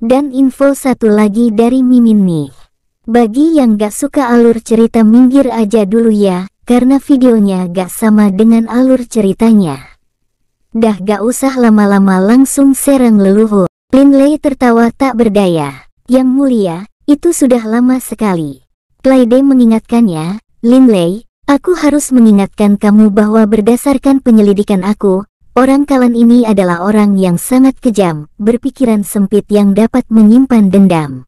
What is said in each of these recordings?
Dan info satu lagi dari Mimin nih. Bagi yang gak suka alur cerita minggir aja dulu ya, karena videonya gak sama dengan alur ceritanya. Dah gak usah lama-lama langsung serang leluhur. Linley tertawa tak berdaya. Yang mulia, itu sudah lama sekali. Clyde mengingatkannya, Linley, aku harus mengingatkan kamu bahwa berdasarkan penyelidikan aku, Orang Kalan ini adalah orang yang sangat kejam, berpikiran sempit yang dapat menyimpan dendam.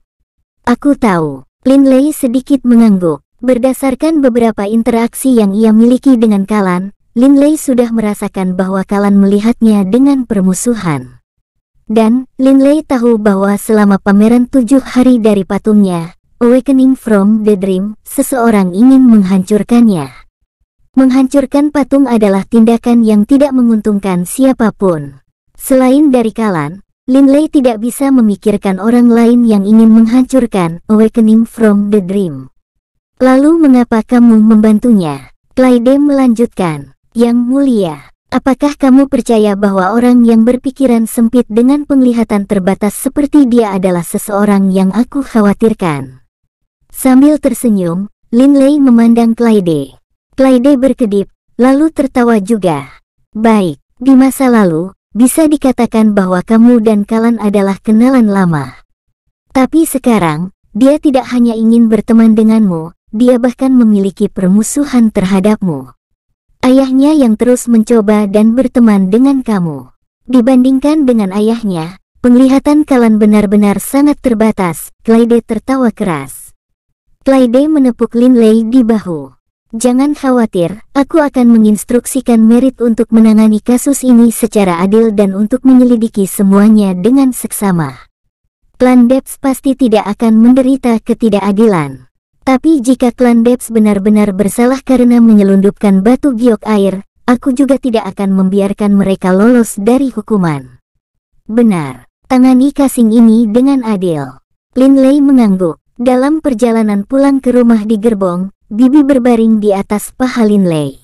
Aku tahu, Lin Lei sedikit mengangguk. Berdasarkan beberapa interaksi yang ia miliki dengan Kalan, Lin Lei sudah merasakan bahwa Kalan melihatnya dengan permusuhan. Dan, Lin Lei tahu bahwa selama pameran tujuh hari dari patungnya, Awakening from the Dream, seseorang ingin menghancurkannya. Menghancurkan patung adalah tindakan yang tidak menguntungkan siapapun. Selain dari Kalan, Lin Lei tidak bisa memikirkan orang lain yang ingin menghancurkan Awakening from the Dream. Lalu mengapa kamu membantunya? Clyde melanjutkan, Yang mulia, apakah kamu percaya bahwa orang yang berpikiran sempit dengan penglihatan terbatas seperti dia adalah seseorang yang aku khawatirkan? Sambil tersenyum, Lin Lei memandang Clyde. Clyde berkedip, lalu tertawa juga. Baik, di masa lalu, bisa dikatakan bahwa kamu dan Kalan adalah kenalan lama. Tapi sekarang, dia tidak hanya ingin berteman denganmu, dia bahkan memiliki permusuhan terhadapmu. Ayahnya yang terus mencoba dan berteman dengan kamu. Dibandingkan dengan ayahnya, penglihatan Kalan benar-benar sangat terbatas, Clyde tertawa keras. Clyde menepuk Lin Lei di bahu. Jangan khawatir, aku akan menginstruksikan Merit untuk menangani kasus ini secara adil dan untuk menyelidiki semuanya dengan seksama. Klan Debs pasti tidak akan menderita ketidakadilan. Tapi jika klan Debs benar-benar bersalah karena menyelundupkan batu giok air, aku juga tidak akan membiarkan mereka lolos dari hukuman. Benar, tangani kasing ini dengan adil. Lin Lei mengangguk. Dalam perjalanan pulang ke rumah di gerbong, Bibi berbaring di atas paha Lei.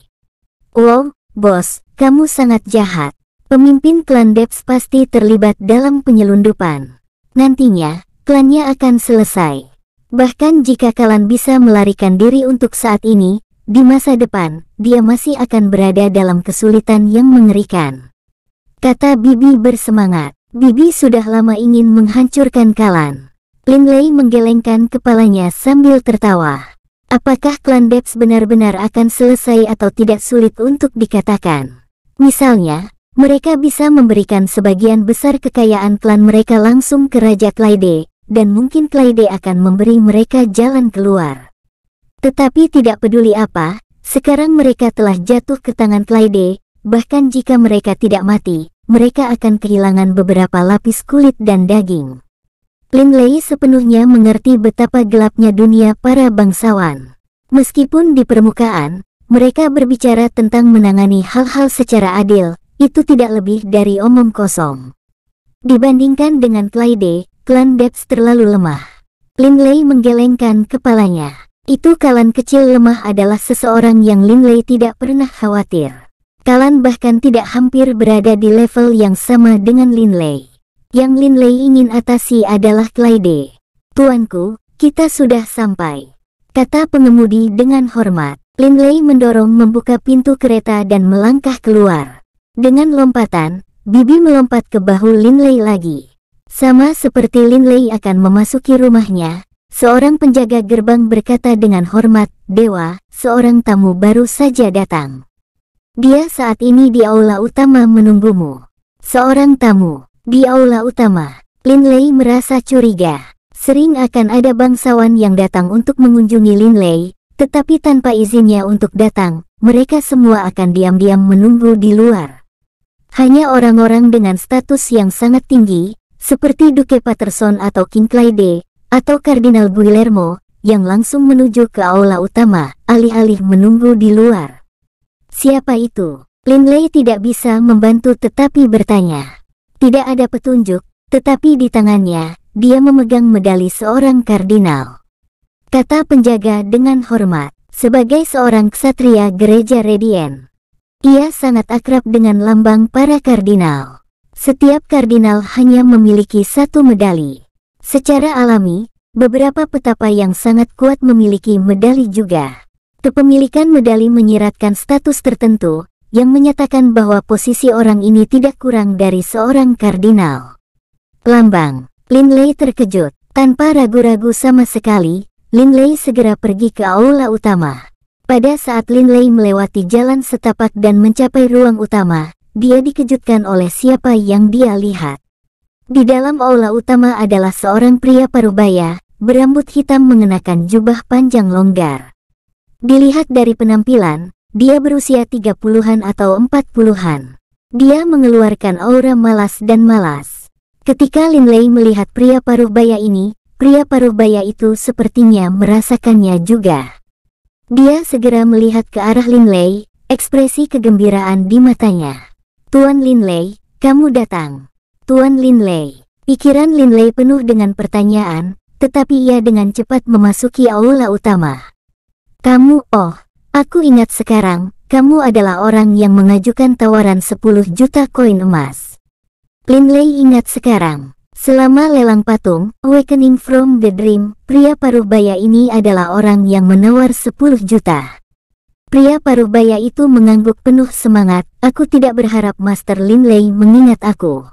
Wow, bos, kamu sangat jahat. Pemimpin klan Debs pasti terlibat dalam penyelundupan. Nantinya, klannya akan selesai. Bahkan jika kalian bisa melarikan diri untuk saat ini, di masa depan, dia masih akan berada dalam kesulitan yang mengerikan. Kata Bibi bersemangat. Bibi sudah lama ingin menghancurkan Kalan. Lei menggelengkan kepalanya sambil tertawa. Apakah klan Debs benar-benar akan selesai atau tidak sulit untuk dikatakan. Misalnya, mereka bisa memberikan sebagian besar kekayaan klan mereka langsung ke Raja Clyde, dan mungkin Clyde akan memberi mereka jalan keluar. Tetapi tidak peduli apa, sekarang mereka telah jatuh ke tangan Clyde, bahkan jika mereka tidak mati, mereka akan kehilangan beberapa lapis kulit dan daging. Lin Lei sepenuhnya mengerti betapa gelapnya dunia para bangsawan. Meskipun di permukaan, mereka berbicara tentang menangani hal-hal secara adil, itu tidak lebih dari omong kosong. Dibandingkan dengan Clyde, klan Debs terlalu lemah. Lin Lei menggelengkan kepalanya. Itu kalan kecil lemah adalah seseorang yang Lin Lei tidak pernah khawatir. Kalan bahkan tidak hampir berada di level yang sama dengan Lin Lei. Yang Lin Lei ingin atasi adalah Clyde. Tuanku, kita sudah sampai. Kata pengemudi dengan hormat. Lin Lei mendorong membuka pintu kereta dan melangkah keluar. Dengan lompatan, Bibi melompat ke bahu Lin Lei lagi. Sama seperti Lin Lei akan memasuki rumahnya, seorang penjaga gerbang berkata dengan hormat, Dewa, seorang tamu baru saja datang. Dia saat ini di aula utama menunggumu. Seorang tamu. Di aula utama, Lin Lei merasa curiga. Sering akan ada bangsawan yang datang untuk mengunjungi Lin Lei, tetapi tanpa izinnya untuk datang, mereka semua akan diam-diam menunggu di luar. Hanya orang-orang dengan status yang sangat tinggi, seperti Duke Patterson atau King Clyde, atau Kardinal Guillermo, yang langsung menuju ke aula utama, alih-alih menunggu di luar. Siapa itu? Lin Lei tidak bisa membantu tetapi bertanya. Tidak ada petunjuk, tetapi di tangannya, dia memegang medali seorang kardinal. Kata penjaga dengan hormat, sebagai seorang ksatria gereja Redien. Ia sangat akrab dengan lambang para kardinal. Setiap kardinal hanya memiliki satu medali. Secara alami, beberapa petapa yang sangat kuat memiliki medali juga. Kepemilikan medali menyiratkan status tertentu, yang menyatakan bahwa posisi orang ini tidak kurang dari seorang kardinal. Lambang, Linley terkejut. Tanpa ragu-ragu sama sekali, Linley segera pergi ke aula utama. Pada saat Linley melewati jalan setapak dan mencapai ruang utama, dia dikejutkan oleh siapa yang dia lihat. Di dalam aula utama adalah seorang pria parubaya, berambut hitam mengenakan jubah panjang longgar. Dilihat dari penampilan, dia berusia tiga puluhan atau empat puluhan. Dia mengeluarkan aura malas dan malas. Ketika Lin Lei melihat pria paruh baya ini, pria paruh baya itu sepertinya merasakannya juga. Dia segera melihat ke arah Lin Lei, ekspresi kegembiraan di matanya. Tuan Lin Lei, kamu datang. Tuan Lin Lei, pikiran Lin Lei penuh dengan pertanyaan, tetapi ia dengan cepat memasuki aula utama. Kamu, oh, Aku ingat sekarang, kamu adalah orang yang mengajukan tawaran 10 juta koin emas. Lin Lei ingat sekarang. Selama lelang patung, Awakening from the Dream, pria paruh baya ini adalah orang yang menawar 10 juta. Pria paruh baya itu mengangguk penuh semangat, aku tidak berharap Master Lin Lei mengingat aku.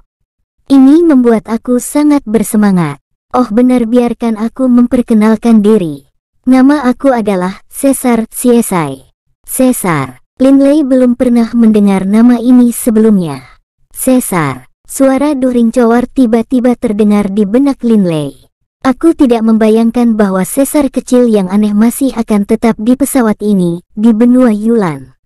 Ini membuat aku sangat bersemangat. Oh benar biarkan aku memperkenalkan diri. Nama aku adalah Cesar Ciesai. Cesar, Linley belum pernah mendengar nama ini sebelumnya. Cesar, suara During Cowar tiba-tiba terdengar di benak Linley. Aku tidak membayangkan bahwa Cesar kecil yang aneh masih akan tetap di pesawat ini, di benua Yulan.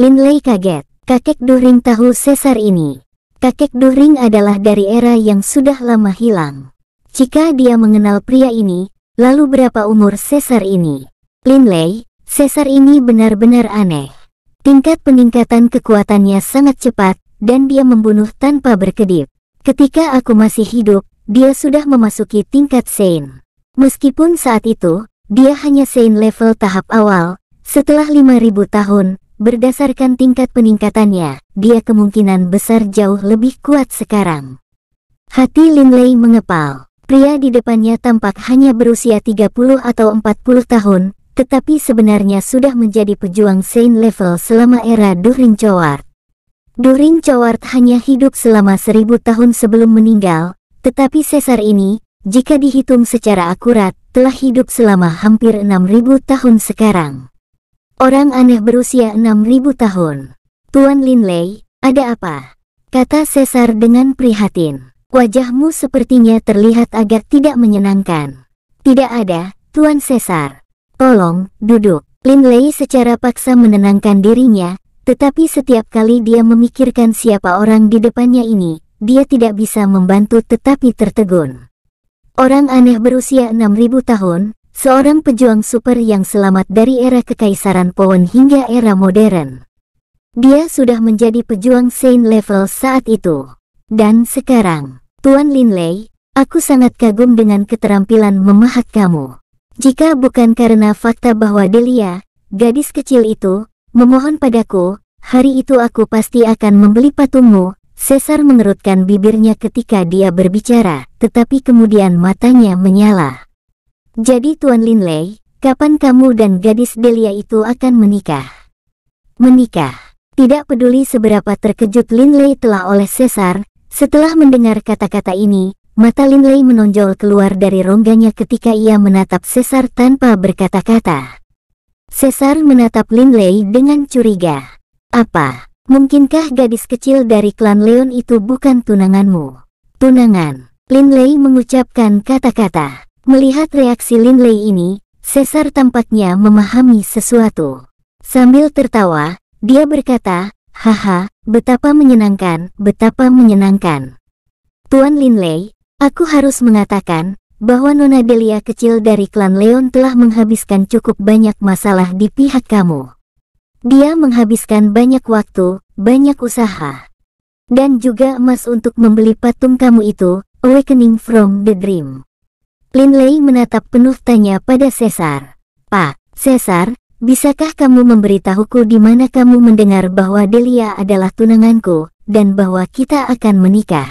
Linley kaget, kakek During tahu Cesar ini. Kakek During adalah dari era yang sudah lama hilang. Jika dia mengenal pria ini, Lalu berapa umur Caesar ini? Linley, Caesar ini benar-benar aneh. Tingkat peningkatan kekuatannya sangat cepat, dan dia membunuh tanpa berkedip. Ketika aku masih hidup, dia sudah memasuki tingkat Saint. Meskipun saat itu, dia hanya Saint level tahap awal, setelah 5000 tahun, berdasarkan tingkat peningkatannya, dia kemungkinan besar jauh lebih kuat sekarang. Hati Linley mengepal. Pria di depannya tampak hanya berusia 30 atau 40 tahun, tetapi sebenarnya sudah menjadi pejuang Saint Level selama era Durin Chowart. Durin Chowart hanya hidup selama seribu tahun sebelum meninggal, tetapi sesar ini, jika dihitung secara akurat, telah hidup selama hampir 6.000 tahun sekarang. Orang aneh berusia 6.000 tahun. Tuan Linley, ada apa? Kata sesar dengan prihatin. Wajahmu sepertinya terlihat agak tidak menyenangkan. Tidak ada, Tuan Cesar. Tolong, duduk. Lin Lei secara paksa menenangkan dirinya, tetapi setiap kali dia memikirkan siapa orang di depannya ini, dia tidak bisa membantu tetapi tertegun. Orang aneh berusia 6000 tahun, seorang pejuang super yang selamat dari era kekaisaran Powen hingga era modern. Dia sudah menjadi pejuang Saint level saat itu. Dan sekarang, Tuan Lin Lei, aku sangat kagum dengan keterampilan memahat kamu. Jika bukan karena fakta bahwa Delia, gadis kecil itu, memohon padaku, hari itu aku pasti akan membeli patungmu. Cesar mengerutkan bibirnya ketika dia berbicara, tetapi kemudian matanya menyala. Jadi Tuan Lin Lei, kapan kamu dan gadis Delia itu akan menikah? Menikah. Tidak peduli seberapa terkejut Lin Lei telah oleh Cesar, setelah mendengar kata-kata ini, mata Linley menonjol keluar dari rongganya ketika ia menatap Cesar tanpa berkata-kata. Cesar menatap Linley dengan curiga. Apa, mungkinkah gadis kecil dari klan Leon itu bukan tunanganmu? Tunangan, Linley mengucapkan kata-kata. Melihat reaksi Linley ini, Cesar tampaknya memahami sesuatu. Sambil tertawa, dia berkata, Haha, Betapa menyenangkan, betapa menyenangkan. Tuan Linley, aku harus mengatakan, bahwa Nona Delia kecil dari klan Leon telah menghabiskan cukup banyak masalah di pihak kamu. Dia menghabiskan banyak waktu, banyak usaha, dan juga emas untuk membeli patung kamu itu, Awakening from the Dream. Linley menatap penuh tanya pada Caesar. Pak, Caesar, Bisakah kamu memberitahuku di mana kamu mendengar bahwa Delia adalah tunanganku, dan bahwa kita akan menikah?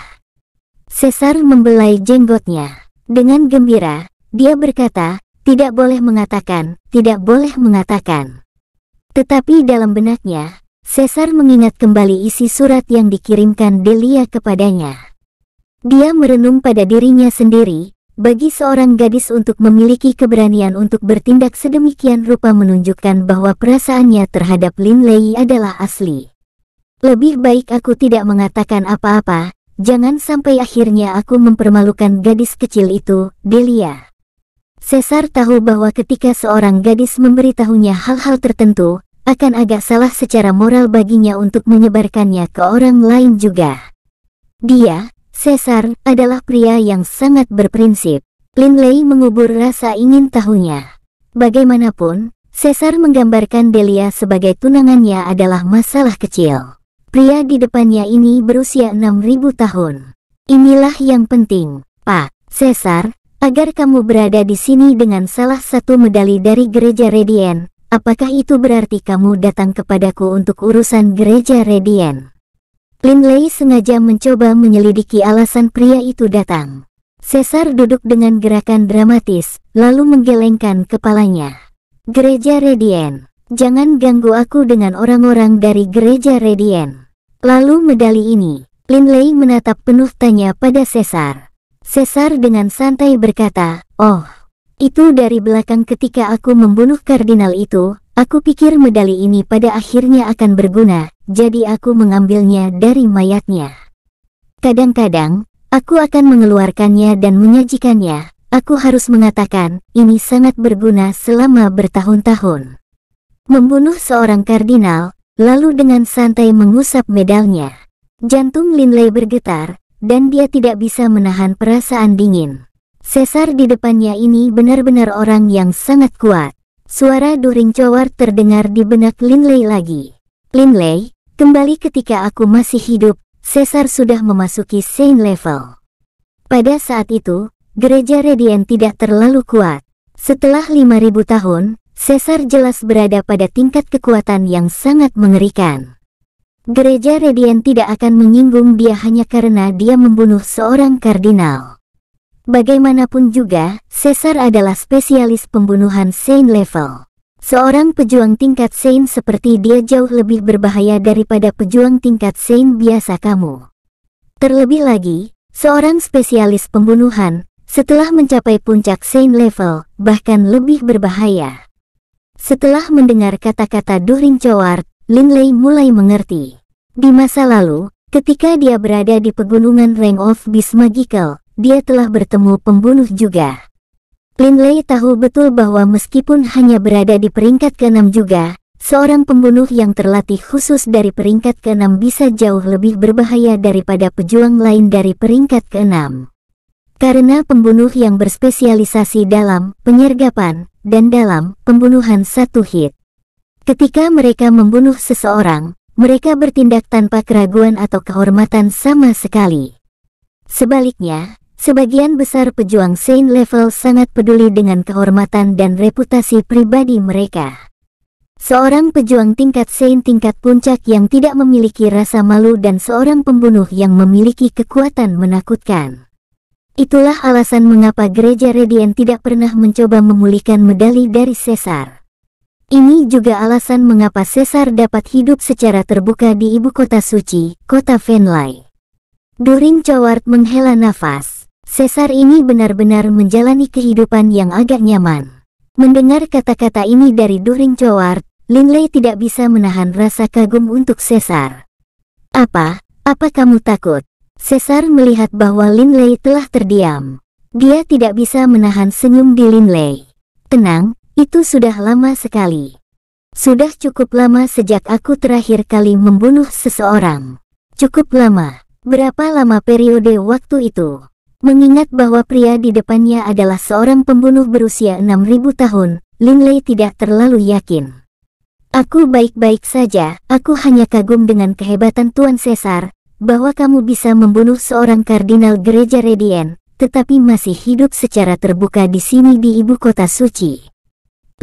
Cesar membelai jenggotnya. Dengan gembira, dia berkata, tidak boleh mengatakan, tidak boleh mengatakan. Tetapi dalam benaknya, Cesar mengingat kembali isi surat yang dikirimkan Delia kepadanya. Dia merenung pada dirinya sendiri, bagi seorang gadis untuk memiliki keberanian untuk bertindak sedemikian rupa menunjukkan bahwa perasaannya terhadap Lin Lei adalah asli. Lebih baik aku tidak mengatakan apa-apa, jangan sampai akhirnya aku mempermalukan gadis kecil itu, Delia. Cesar tahu bahwa ketika seorang gadis memberitahunya hal-hal tertentu, akan agak salah secara moral baginya untuk menyebarkannya ke orang lain juga. Dia, Cesar adalah pria yang sangat berprinsip. Linley mengubur rasa ingin tahunya. Bagaimanapun, Cesar menggambarkan Delia sebagai tunangannya adalah masalah kecil. Pria di depannya ini berusia 6000 tahun. Inilah yang penting, Pak. Cesar, agar kamu berada di sini dengan salah satu medali dari gereja Redien, apakah itu berarti kamu datang kepadaku untuk urusan gereja Redien? Lin Lei sengaja mencoba menyelidiki alasan pria itu datang. Cesar duduk dengan gerakan dramatis, lalu menggelengkan kepalanya. Gereja Redien, jangan ganggu aku dengan orang-orang dari Gereja Redien. Lalu medali ini, Lin Lei menatap penuh tanya pada Cesar. Cesar dengan santai berkata, Oh, itu dari belakang ketika aku membunuh kardinal itu, Aku pikir medali ini pada akhirnya akan berguna, jadi aku mengambilnya dari mayatnya. Kadang-kadang, aku akan mengeluarkannya dan menyajikannya. Aku harus mengatakan, ini sangat berguna selama bertahun-tahun. Membunuh seorang kardinal, lalu dengan santai mengusap medalnya. Jantung Linley bergetar, dan dia tidak bisa menahan perasaan dingin. Cesar di depannya ini benar-benar orang yang sangat kuat. Suara During Cowar terdengar di benak Linley lagi. Linley, kembali ketika aku masih hidup, Caesar sudah memasuki Saint level. Pada saat itu, gereja Radiant tidak terlalu kuat. Setelah 5000 tahun, Caesar jelas berada pada tingkat kekuatan yang sangat mengerikan. Gereja Radiant tidak akan menyinggung dia hanya karena dia membunuh seorang kardinal. Bagaimanapun juga, Caesar adalah spesialis pembunuhan Saint level. Seorang pejuang tingkat Saint seperti dia jauh lebih berbahaya daripada pejuang tingkat Saint biasa kamu. Terlebih lagi, seorang spesialis pembunuhan, setelah mencapai puncak Saint level, bahkan lebih berbahaya. Setelah mendengar kata-kata Durin Coward, Lei mulai mengerti. Di masa lalu, ketika dia berada di pegunungan Ring of Beast Magical, dia telah bertemu pembunuh juga. Lei tahu betul bahwa meskipun hanya berada di peringkat ke-6 juga, seorang pembunuh yang terlatih khusus dari peringkat ke-6 bisa jauh lebih berbahaya daripada pejuang lain dari peringkat ke-6. Karena pembunuh yang berspesialisasi dalam penyergapan dan dalam pembunuhan satu hit. Ketika mereka membunuh seseorang, mereka bertindak tanpa keraguan atau kehormatan sama sekali. Sebaliknya, Sebagian besar pejuang Saint Level sangat peduli dengan kehormatan dan reputasi pribadi mereka. Seorang pejuang tingkat Saint tingkat puncak yang tidak memiliki rasa malu dan seorang pembunuh yang memiliki kekuatan menakutkan. Itulah alasan mengapa gereja radiant tidak pernah mencoba memulihkan medali dari Caesar. Ini juga alasan mengapa Caesar dapat hidup secara terbuka di ibu kota suci, kota Venlai. Durin Coward menghela nafas. Sesar ini benar-benar menjalani kehidupan yang agak nyaman. Mendengar kata-kata ini dari During Coward, Linley tidak bisa menahan rasa kagum untuk Sesar. Apa? Apa kamu takut? Sesar melihat bahwa Linley telah terdiam. Dia tidak bisa menahan senyum di Linley. Tenang, itu sudah lama sekali. Sudah cukup lama sejak aku terakhir kali membunuh seseorang. Cukup lama. Berapa lama periode waktu itu? Mengingat bahwa pria di depannya adalah seorang pembunuh berusia 6000 tahun, Lin Lei tidak terlalu yakin. Aku baik-baik saja, aku hanya kagum dengan kehebatan Tuan Cesar bahwa kamu bisa membunuh seorang kardinal gereja Redien, tetapi masih hidup secara terbuka di sini di ibu kota suci.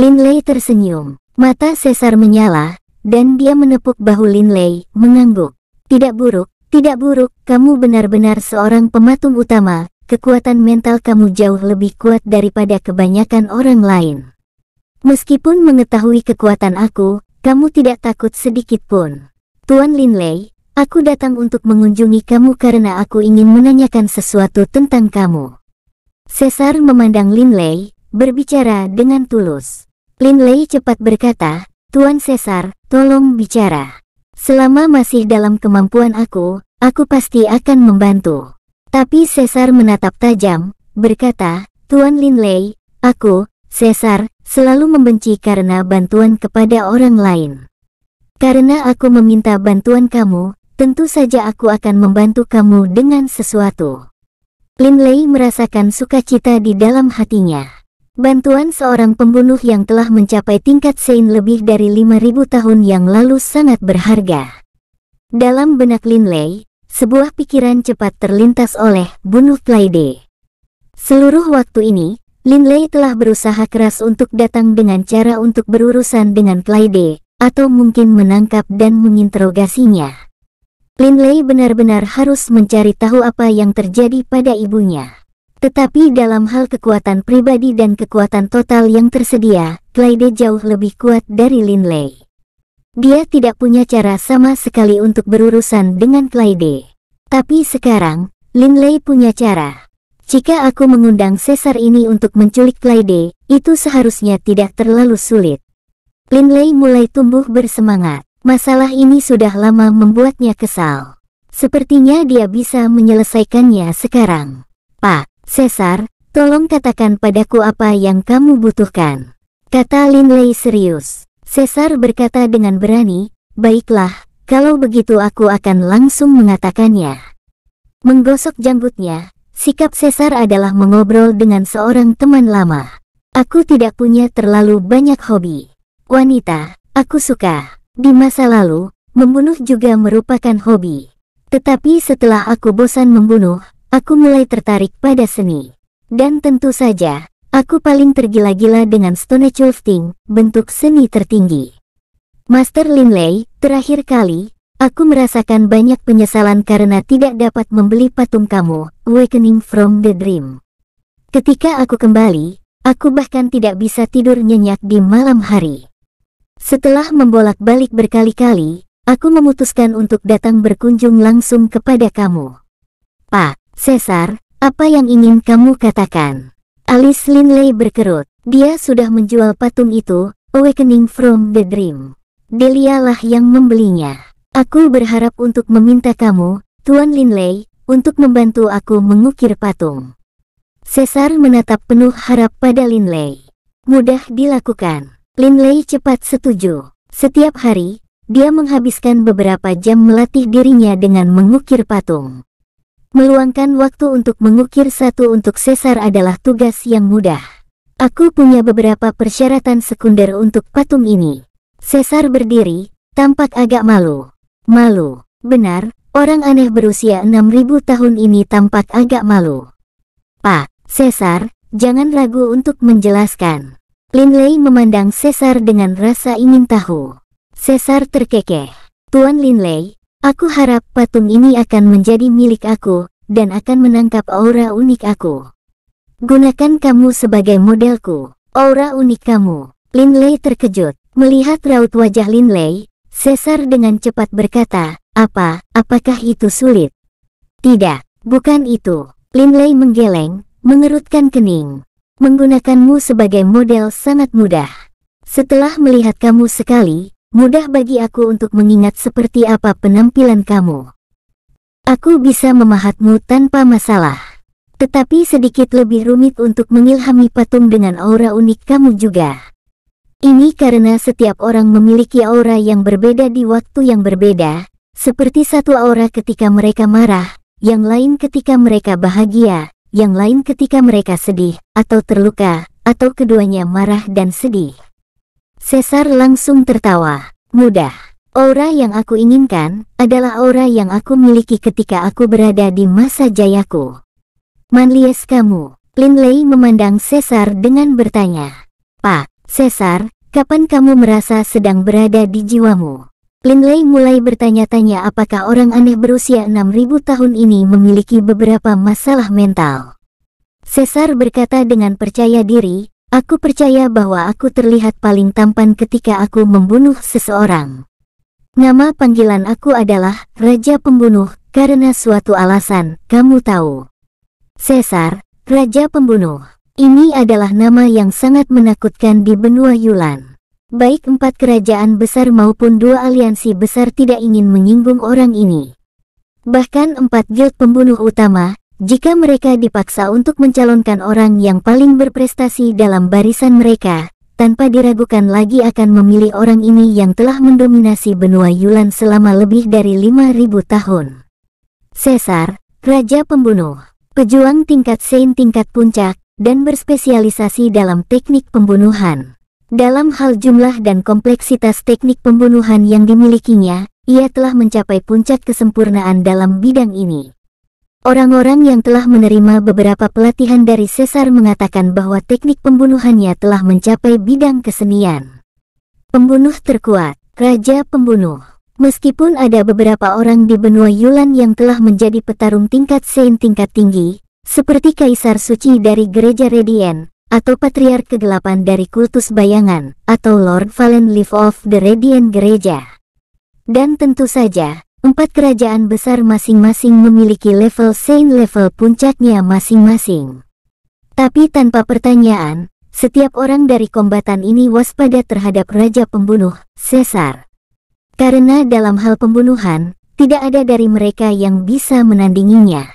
Lin Lei tersenyum, mata Cesar menyala, dan dia menepuk bahu Lin Lei, mengangguk. Tidak buruk, tidak buruk, kamu benar-benar seorang pematung utama, kekuatan mental kamu jauh lebih kuat daripada kebanyakan orang lain. Meskipun mengetahui kekuatan aku, kamu tidak takut sedikit pun. Tuan Lin Lei. aku datang untuk mengunjungi kamu karena aku ingin menanyakan sesuatu tentang kamu. Cesar memandang Lin Lei, berbicara dengan tulus. Lin Lei cepat berkata, Tuan Cesar, tolong bicara. Selama masih dalam kemampuan aku, aku pasti akan membantu. Tapi Cesar menatap tajam, berkata, Tuan Linley, aku, Cesar, selalu membenci karena bantuan kepada orang lain. Karena aku meminta bantuan kamu, tentu saja aku akan membantu kamu dengan sesuatu. Linley merasakan sukacita di dalam hatinya. Bantuan seorang pembunuh yang telah mencapai tingkat Sein lebih dari 5000 tahun yang lalu sangat berharga. Dalam benak Linley, sebuah pikiran cepat terlintas oleh bunuh Plaide. Seluruh waktu ini, Linley telah berusaha keras untuk datang dengan cara untuk berurusan dengan Plaide, atau mungkin menangkap dan menginterogasinya. Linley benar-benar harus mencari tahu apa yang terjadi pada ibunya. Tetapi dalam hal kekuatan pribadi dan kekuatan total yang tersedia, Clyde jauh lebih kuat dari Linley. Dia tidak punya cara sama sekali untuk berurusan dengan Clyde. Tapi sekarang, Lin Lei punya cara. Jika aku mengundang Caesar ini untuk menculik Clyde, itu seharusnya tidak terlalu sulit. Lin Lei mulai tumbuh bersemangat. Masalah ini sudah lama membuatnya kesal. Sepertinya dia bisa menyelesaikannya sekarang. Pak, Caesar, tolong katakan padaku apa yang kamu butuhkan. Kata Lin Lei serius. Cesar berkata dengan berani, Baiklah, kalau begitu aku akan langsung mengatakannya. Menggosok janggutnya, sikap Cesar adalah mengobrol dengan seorang teman lama. Aku tidak punya terlalu banyak hobi. Wanita, aku suka. Di masa lalu, membunuh juga merupakan hobi. Tetapi setelah aku bosan membunuh, aku mulai tertarik pada seni. Dan tentu saja, Aku paling tergila-gila dengan Stone Sculpting, bentuk seni tertinggi. Master Lin Lei, terakhir kali, aku merasakan banyak penyesalan karena tidak dapat membeli patung kamu, Awakening from the Dream. Ketika aku kembali, aku bahkan tidak bisa tidur nyenyak di malam hari. Setelah membolak-balik berkali-kali, aku memutuskan untuk datang berkunjung langsung kepada kamu. Pak, Cesar, apa yang ingin kamu katakan? Alis Linley berkerut. Dia sudah menjual patung itu, Awakening from the Dream. Delia yang membelinya. Aku berharap untuk meminta kamu, Tuan Linley, untuk membantu aku mengukir patung. Cesar menatap penuh harap pada Linley. Mudah dilakukan. Linley cepat setuju. Setiap hari, dia menghabiskan beberapa jam melatih dirinya dengan mengukir patung. Meluangkan waktu untuk mengukir satu untuk sesar adalah tugas yang mudah. Aku punya beberapa persyaratan sekunder untuk patung ini. Sesar berdiri, tampak agak malu. Malu, benar, orang aneh berusia 6000 tahun ini tampak agak malu. Pak, Sesar, jangan ragu untuk menjelaskan. Linley memandang Sesar dengan rasa ingin tahu. Sesar terkekeh. Tuan Linley, Aku harap patung ini akan menjadi milik aku, dan akan menangkap aura unik aku. Gunakan kamu sebagai modelku, aura unik kamu. Linley terkejut, melihat raut wajah Linley, Sesar dengan cepat berkata, apa, apakah itu sulit? Tidak, bukan itu. Linley menggeleng, mengerutkan kening. Menggunakanmu sebagai model sangat mudah. Setelah melihat kamu sekali, Mudah bagi aku untuk mengingat seperti apa penampilan kamu. Aku bisa memahatmu tanpa masalah. Tetapi sedikit lebih rumit untuk mengilhami patung dengan aura unik kamu juga. Ini karena setiap orang memiliki aura yang berbeda di waktu yang berbeda, seperti satu aura ketika mereka marah, yang lain ketika mereka bahagia, yang lain ketika mereka sedih, atau terluka, atau keduanya marah dan sedih. Sesar langsung tertawa. Mudah. Aura yang aku inginkan adalah aura yang aku miliki ketika aku berada di masa jayaku. Manlies kamu. Linley memandang Sesar dengan bertanya. Pak, Sesar, kapan kamu merasa sedang berada di jiwamu? Linley mulai bertanya-tanya apakah orang aneh berusia 6000 tahun ini memiliki beberapa masalah mental. Sesar berkata dengan percaya diri, Aku percaya bahwa aku terlihat paling tampan ketika aku membunuh seseorang. Nama panggilan aku adalah Raja Pembunuh karena suatu alasan, kamu tahu. Caesar, Raja Pembunuh. Ini adalah nama yang sangat menakutkan di benua Yulan. Baik empat kerajaan besar maupun dua aliansi besar tidak ingin menyinggung orang ini. Bahkan empat guild pembunuh utama, jika mereka dipaksa untuk mencalonkan orang yang paling berprestasi dalam barisan mereka, tanpa diragukan lagi akan memilih orang ini yang telah mendominasi benua Yulan selama lebih dari 5.000 tahun. Caesar, Raja Pembunuh, pejuang tingkat Sein tingkat puncak, dan berspesialisasi dalam teknik pembunuhan. Dalam hal jumlah dan kompleksitas teknik pembunuhan yang dimilikinya, ia telah mencapai puncak kesempurnaan dalam bidang ini. Orang-orang yang telah menerima beberapa pelatihan dari Caesar mengatakan bahwa teknik pembunuhannya telah mencapai bidang kesenian. Pembunuh terkuat, Raja Pembunuh Meskipun ada beberapa orang di benua Yulan yang telah menjadi petarung tingkat Sein tingkat tinggi, seperti Kaisar Suci dari Gereja Radiant, atau Patriark Kegelapan dari Kultus Bayangan, atau Lord Valen Leaf of the Radiant Gereja. Dan tentu saja, Empat kerajaan besar masing-masing memiliki level Saint level puncaknya masing-masing. Tapi tanpa pertanyaan, setiap orang dari kombatan ini waspada terhadap Raja Pembunuh, Caesar. Karena dalam hal pembunuhan, tidak ada dari mereka yang bisa menandinginya.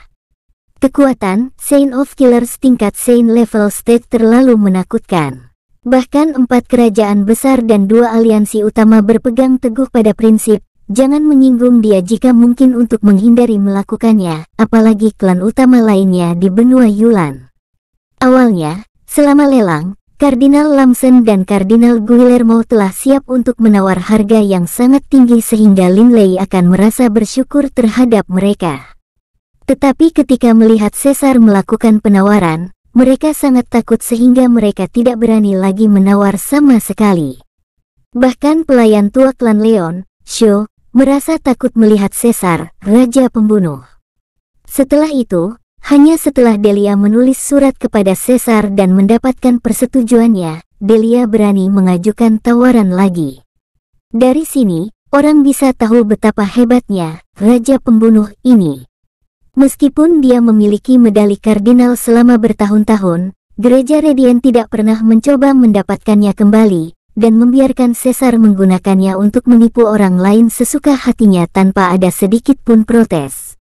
Kekuatan Saint of Killers tingkat Saint level state terlalu menakutkan. Bahkan empat kerajaan besar dan dua aliansi utama berpegang teguh pada prinsip Jangan menyinggung dia jika mungkin untuk menghindari melakukannya, apalagi klan utama lainnya di benua Yulan. Awalnya, selama lelang, Kardinal Lamsen dan Kardinal Guillermo telah siap untuk menawar harga yang sangat tinggi sehingga Lin Lei akan merasa bersyukur terhadap mereka. Tetapi ketika melihat Cesar melakukan penawaran, mereka sangat takut sehingga mereka tidak berani lagi menawar sama sekali. Bahkan pelayan tua klan Leon, Sho, merasa takut melihat Caesar, raja pembunuh. Setelah itu, hanya setelah Delia menulis surat kepada Caesar dan mendapatkan persetujuannya, Delia berani mengajukan tawaran lagi. Dari sini, orang bisa tahu betapa hebatnya raja pembunuh ini. Meskipun dia memiliki medali kardinal selama bertahun-tahun, gereja Radiant tidak pernah mencoba mendapatkannya kembali, dan membiarkan Caesar menggunakannya untuk menipu orang lain sesuka hatinya tanpa ada sedikit pun protes.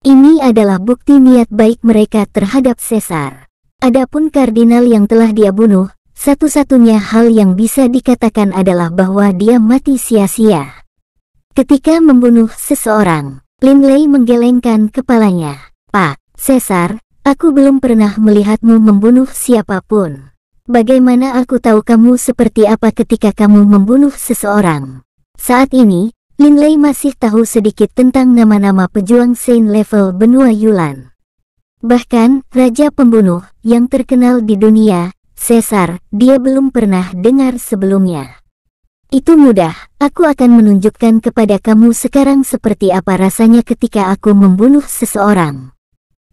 Ini adalah bukti niat baik mereka terhadap Caesar. Adapun kardinal yang telah dia bunuh, satu-satunya hal yang bisa dikatakan adalah bahwa dia mati sia-sia. Ketika membunuh seseorang, Linley menggelengkan kepalanya. Pak, Caesar, aku belum pernah melihatmu membunuh siapapun. Bagaimana aku tahu kamu seperti apa ketika kamu membunuh seseorang? Saat ini, Lin Lei masih tahu sedikit tentang nama-nama pejuang Saint Level benua Yulan. Bahkan, Raja Pembunuh yang terkenal di dunia, Caesar, dia belum pernah dengar sebelumnya. Itu mudah, aku akan menunjukkan kepada kamu sekarang seperti apa rasanya ketika aku membunuh seseorang.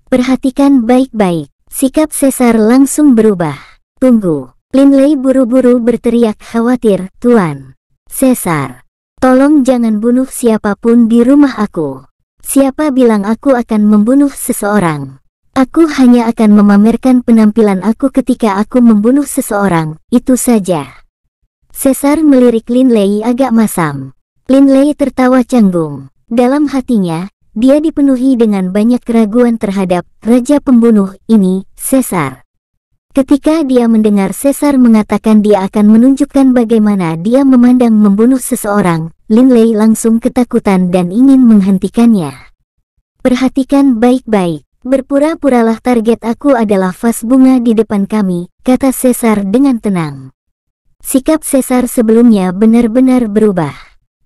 Perhatikan baik-baik, sikap Caesar langsung berubah. Tunggu. Lin Lei buru-buru berteriak khawatir, Tuan. Cesar. Tolong jangan bunuh siapapun di rumah aku. Siapa bilang aku akan membunuh seseorang? Aku hanya akan memamerkan penampilan aku ketika aku membunuh seseorang, itu saja. Cesar melirik Lin Lei agak masam. Lin Lei tertawa canggung. Dalam hatinya, dia dipenuhi dengan banyak keraguan terhadap Raja Pembunuh ini, Cesar. Ketika dia mendengar Cesar mengatakan dia akan menunjukkan bagaimana dia memandang membunuh seseorang, Linley langsung ketakutan dan ingin menghentikannya. Perhatikan baik-baik, berpura-puralah target aku adalah vas bunga di depan kami, kata Cesar dengan tenang. Sikap Cesar sebelumnya benar-benar berubah.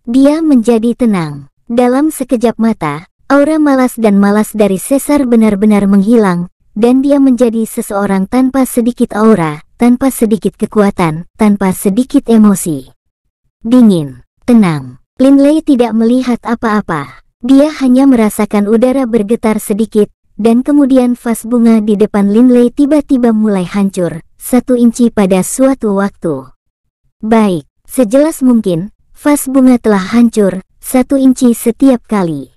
Dia menjadi tenang. Dalam sekejap mata, Aura malas dan malas dari Cesar benar-benar menghilang, dan dia menjadi seseorang tanpa sedikit aura, tanpa sedikit kekuatan, tanpa sedikit emosi. Dingin, tenang. Linley tidak melihat apa-apa. Dia hanya merasakan udara bergetar sedikit, dan kemudian vas bunga di depan Linley tiba-tiba mulai hancur, satu inci pada suatu waktu. Baik, sejelas mungkin, vas bunga telah hancur, satu inci setiap kali.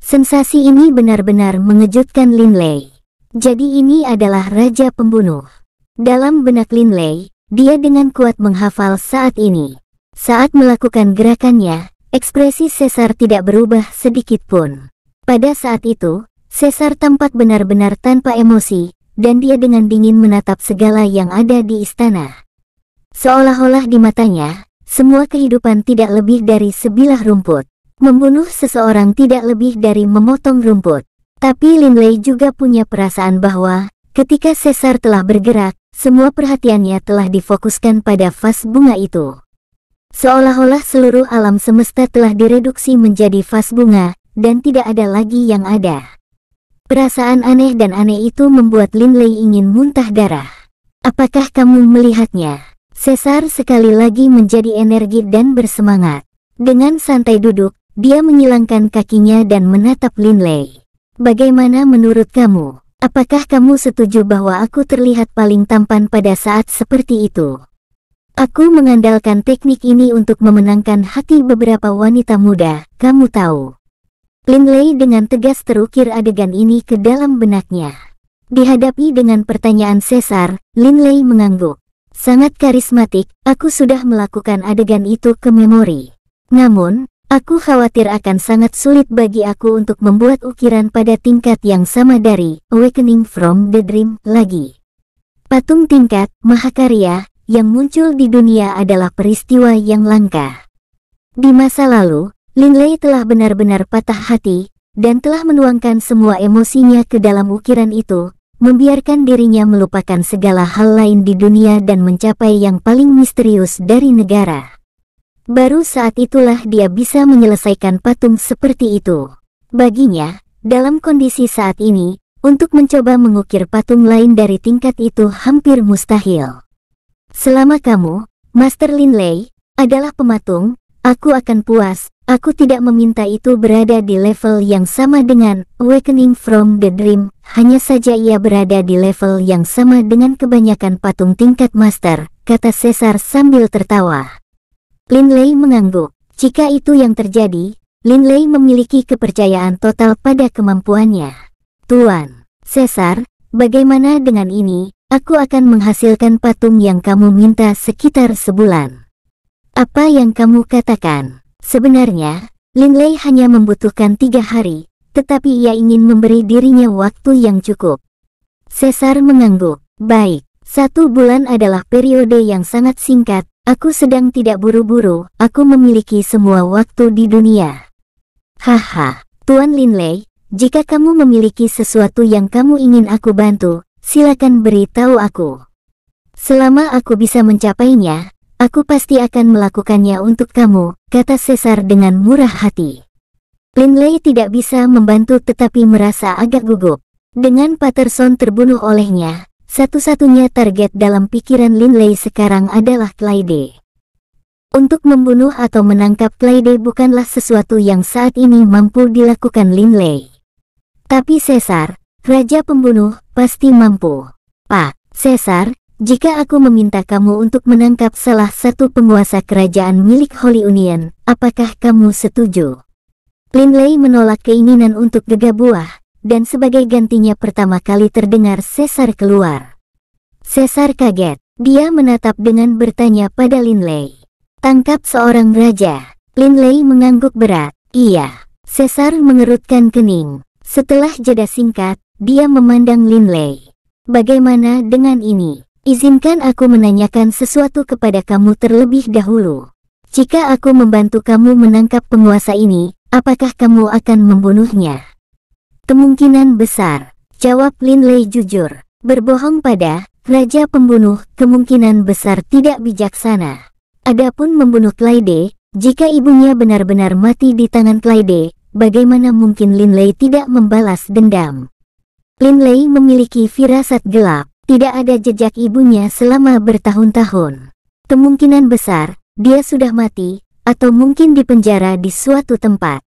Sensasi ini benar-benar mengejutkan Linley. Jadi ini adalah Raja Pembunuh. Dalam benak Lin Lei, dia dengan kuat menghafal saat ini. Saat melakukan gerakannya, ekspresi Caesar tidak berubah sedikit pun. Pada saat itu, Caesar tampak benar-benar tanpa emosi, dan dia dengan dingin menatap segala yang ada di istana. Seolah-olah di matanya, semua kehidupan tidak lebih dari sebilah rumput. Membunuh seseorang tidak lebih dari memotong rumput. Tapi Lin Lei juga punya perasaan bahwa, ketika Cesar telah bergerak, semua perhatiannya telah difokuskan pada vas bunga itu. Seolah-olah seluruh alam semesta telah direduksi menjadi vas bunga, dan tidak ada lagi yang ada. Perasaan aneh dan aneh itu membuat Lin Lei ingin muntah darah. Apakah kamu melihatnya? Cesar sekali lagi menjadi energi dan bersemangat. Dengan santai duduk, dia menyilangkan kakinya dan menatap Lin Lei. Bagaimana menurut kamu? Apakah kamu setuju bahwa aku terlihat paling tampan pada saat seperti itu? Aku mengandalkan teknik ini untuk memenangkan hati beberapa wanita muda, kamu tahu. Linley dengan tegas terukir adegan ini ke dalam benaknya. Dihadapi dengan pertanyaan Cesar, Linley mengangguk. Sangat karismatik, aku sudah melakukan adegan itu ke memori. Namun, Aku khawatir akan sangat sulit bagi aku untuk membuat ukiran pada tingkat yang sama dari Awakening from the Dream lagi. Patung tingkat Mahakarya yang muncul di dunia adalah peristiwa yang langka. Di masa lalu, Lin Lei telah benar-benar patah hati dan telah menuangkan semua emosinya ke dalam ukiran itu, membiarkan dirinya melupakan segala hal lain di dunia dan mencapai yang paling misterius dari negara. Baru saat itulah dia bisa menyelesaikan patung seperti itu. Baginya, dalam kondisi saat ini, untuk mencoba mengukir patung lain dari tingkat itu hampir mustahil. Selama kamu, Master Lin Lei, adalah pematung, aku akan puas, aku tidak meminta itu berada di level yang sama dengan Awakening from the Dream, hanya saja ia berada di level yang sama dengan kebanyakan patung tingkat Master, kata Caesar sambil tertawa. Lin Lei mengangguk. Jika itu yang terjadi, Lin Lei memiliki kepercayaan total pada kemampuannya. Tuan, Cesar, bagaimana dengan ini? Aku akan menghasilkan patung yang kamu minta sekitar sebulan. Apa yang kamu katakan? Sebenarnya, Lin Lei hanya membutuhkan tiga hari, tetapi ia ingin memberi dirinya waktu yang cukup. Cesar mengangguk. Baik, satu bulan adalah periode yang sangat singkat, Aku sedang tidak buru-buru, aku memiliki semua waktu di dunia. Haha, Tuan Linley, jika kamu memiliki sesuatu yang kamu ingin aku bantu, silakan beritahu aku. Selama aku bisa mencapainya, aku pasti akan melakukannya untuk kamu, kata Cesar dengan murah hati. Linley tidak bisa membantu tetapi merasa agak gugup. Dengan Patterson terbunuh olehnya, satu-satunya target dalam pikiran Lin Lei sekarang adalah Clyde. Untuk membunuh atau menangkap Clyde bukanlah sesuatu yang saat ini mampu dilakukan Lin Lei. Tapi Caesar, Raja Pembunuh, pasti mampu. Pak, Caesar, jika aku meminta kamu untuk menangkap salah satu penguasa kerajaan milik Holy Union, apakah kamu setuju? Lin Lei menolak keinginan untuk gegabah dan sebagai gantinya pertama kali terdengar Cesar keluar. Cesar kaget, dia menatap dengan bertanya pada Linley. Tangkap seorang raja. Linley mengangguk berat. Iya. Cesar mengerutkan kening. Setelah jeda singkat, dia memandang Linley. Bagaimana dengan ini? Izinkan aku menanyakan sesuatu kepada kamu terlebih dahulu. Jika aku membantu kamu menangkap penguasa ini, apakah kamu akan membunuhnya? Kemungkinan besar, jawab Lin Lei jujur. Berbohong pada Raja Pembunuh kemungkinan besar tidak bijaksana. Adapun membunuh Clyde, jika ibunya benar-benar mati di tangan Clyde, bagaimana mungkin Lin Lei tidak membalas dendam? Lin Lei memiliki firasat gelap, tidak ada jejak ibunya selama bertahun-tahun. Kemungkinan besar, dia sudah mati, atau mungkin dipenjara di suatu tempat.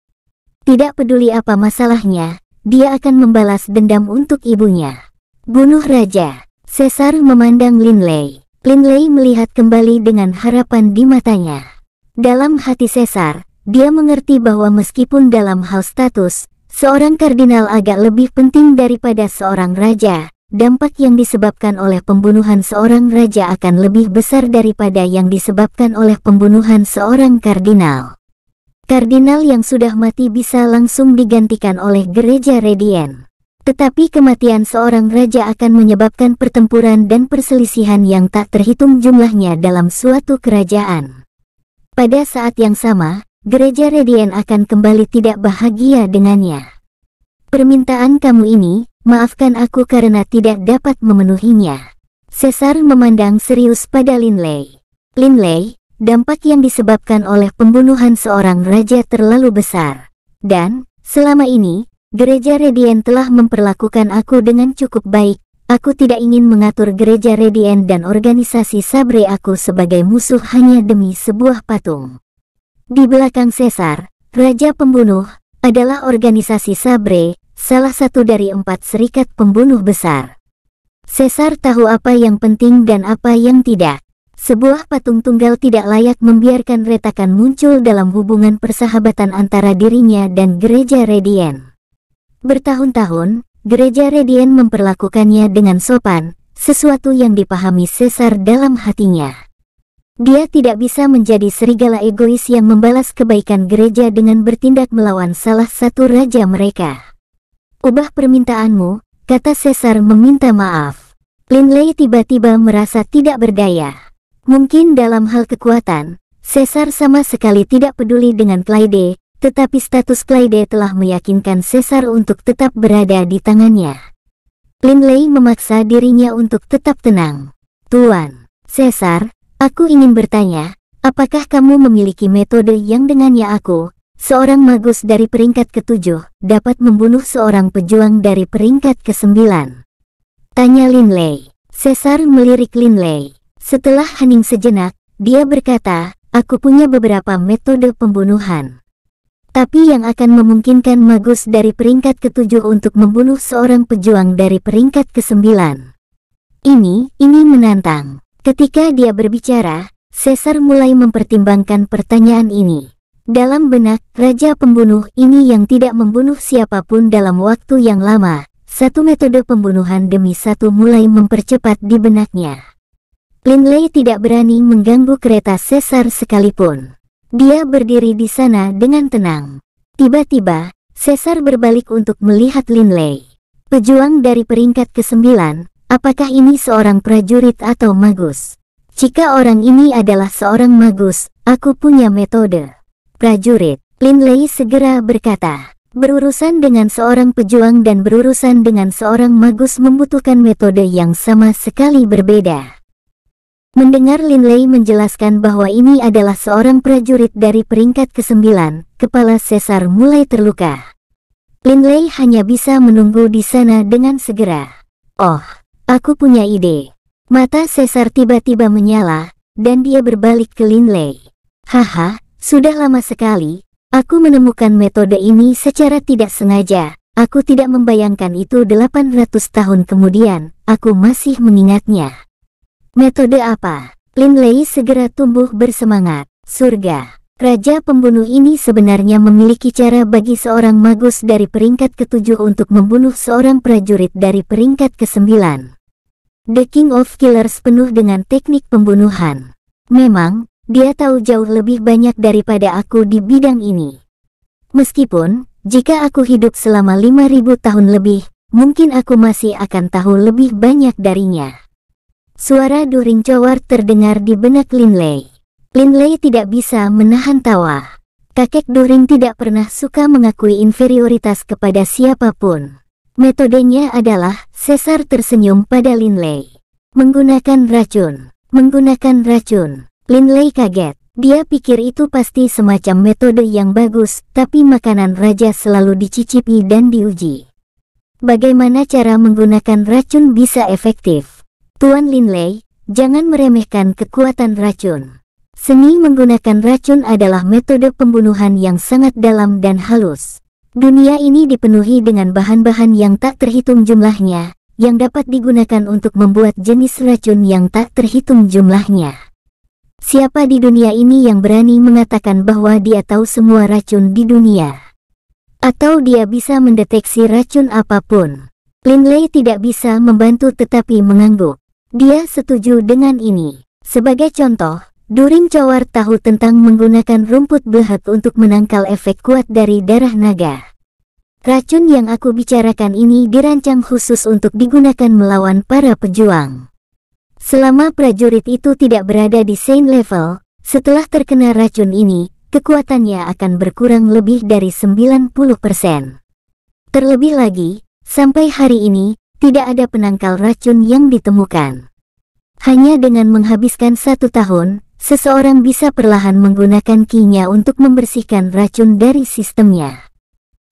Tidak peduli apa masalahnya, dia akan membalas dendam untuk ibunya. Bunuh Raja. Cesar memandang Lin Lei. Lin Lei melihat kembali dengan harapan di matanya. Dalam hati Cesar, dia mengerti bahwa meskipun dalam hal status, seorang kardinal agak lebih penting daripada seorang raja, dampak yang disebabkan oleh pembunuhan seorang raja akan lebih besar daripada yang disebabkan oleh pembunuhan seorang kardinal kardinal yang sudah mati bisa langsung digantikan oleh gereja Redien. Tetapi kematian seorang raja akan menyebabkan pertempuran dan perselisihan yang tak terhitung jumlahnya dalam suatu kerajaan. Pada saat yang sama, gereja Redien akan kembali tidak bahagia dengannya. Permintaan kamu ini, maafkan aku karena tidak dapat memenuhinya. Cesar memandang serius pada Linley. Linley, dampak yang disebabkan oleh pembunuhan seorang raja terlalu besar. Dan, selama ini, gereja Redien telah memperlakukan aku dengan cukup baik. Aku tidak ingin mengatur gereja Redien dan organisasi Sabre aku sebagai musuh hanya demi sebuah patung. Di belakang Caesar, Raja Pembunuh, adalah organisasi Sabre, salah satu dari empat serikat pembunuh besar. Caesar tahu apa yang penting dan apa yang tidak. Sebuah patung tunggal tidak layak membiarkan retakan muncul dalam hubungan persahabatan antara dirinya dan gereja Redien. Bertahun-tahun, gereja Redien memperlakukannya dengan sopan, sesuatu yang dipahami sesar dalam hatinya. Dia tidak bisa menjadi serigala egois yang membalas kebaikan gereja dengan bertindak melawan salah satu raja mereka. Ubah permintaanmu, kata Caesar meminta maaf. Linley tiba-tiba merasa tidak berdaya. Mungkin dalam hal kekuatan, Caesar sama sekali tidak peduli dengan Clyde, tetapi status Clyde telah meyakinkan Caesar untuk tetap berada di tangannya. Linley memaksa dirinya untuk tetap tenang. Tuan, Caesar, aku ingin bertanya, apakah kamu memiliki metode yang dengannya aku, Seorang magus dari peringkat ketujuh dapat membunuh seorang pejuang dari peringkat kesembilan. Tanya Linley. Cesar melirik Linley. Setelah hening sejenak, dia berkata, aku punya beberapa metode pembunuhan. Tapi yang akan memungkinkan Magus dari peringkat ketujuh untuk membunuh seorang pejuang dari peringkat kesembilan. Ini, ini menantang. Ketika dia berbicara, Caesar mulai mempertimbangkan pertanyaan ini. Dalam benak, Raja Pembunuh ini yang tidak membunuh siapapun dalam waktu yang lama, satu metode pembunuhan demi satu mulai mempercepat di benaknya. Linley tidak berani mengganggu kereta Caesar sekalipun. Dia berdiri di sana dengan tenang. Tiba-tiba, Caesar berbalik untuk melihat Linley. Pejuang dari peringkat ke-9, apakah ini seorang prajurit atau magus? Jika orang ini adalah seorang magus, aku punya metode. Prajurit, Linley segera berkata. Berurusan dengan seorang pejuang dan berurusan dengan seorang magus membutuhkan metode yang sama sekali berbeda. Mendengar Lin Lei menjelaskan bahwa ini adalah seorang prajurit dari peringkat ke-9, kepala sesar mulai terluka. Lin Lei hanya bisa menunggu di sana dengan segera. Oh, aku punya ide. Mata sesar tiba-tiba menyala, dan dia berbalik ke Lin Lei. Haha, sudah lama sekali, aku menemukan metode ini secara tidak sengaja. Aku tidak membayangkan itu 800 tahun kemudian, aku masih mengingatnya. Metode apa? Lin Lei segera tumbuh bersemangat. Surga. Raja pembunuh ini sebenarnya memiliki cara bagi seorang magus dari peringkat ketujuh untuk membunuh seorang prajurit dari peringkat kesembilan. The King of Killers penuh dengan teknik pembunuhan. Memang, dia tahu jauh lebih banyak daripada aku di bidang ini. Meskipun, jika aku hidup selama 5000 tahun lebih, mungkin aku masih akan tahu lebih banyak darinya. Suara During Cowar terdengar di benak Linley. Linley tidak bisa menahan tawa. Kakek During tidak pernah suka mengakui inferioritas kepada siapapun. Metodenya adalah sesar tersenyum pada Linley. Menggunakan racun. Menggunakan racun. Linley kaget. Dia pikir itu pasti semacam metode yang bagus, tapi makanan raja selalu dicicipi dan diuji. Bagaimana cara menggunakan racun bisa efektif? Tuan Linley, jangan meremehkan kekuatan racun. Seni menggunakan racun adalah metode pembunuhan yang sangat dalam dan halus. Dunia ini dipenuhi dengan bahan-bahan yang tak terhitung jumlahnya, yang dapat digunakan untuk membuat jenis racun yang tak terhitung jumlahnya. Siapa di dunia ini yang berani mengatakan bahwa dia tahu semua racun di dunia? Atau dia bisa mendeteksi racun apapun? Linley tidak bisa membantu tetapi mengangguk. Dia setuju dengan ini. Sebagai contoh, Durin Cawar tahu tentang menggunakan rumput behat untuk menangkal efek kuat dari darah naga. Racun yang aku bicarakan ini dirancang khusus untuk digunakan melawan para pejuang. Selama prajurit itu tidak berada di Saint Level, setelah terkena racun ini, kekuatannya akan berkurang lebih dari 90%. Terlebih lagi, sampai hari ini, tidak ada penangkal racun yang ditemukan. Hanya dengan menghabiskan satu tahun, seseorang bisa perlahan menggunakan kinya untuk membersihkan racun dari sistemnya.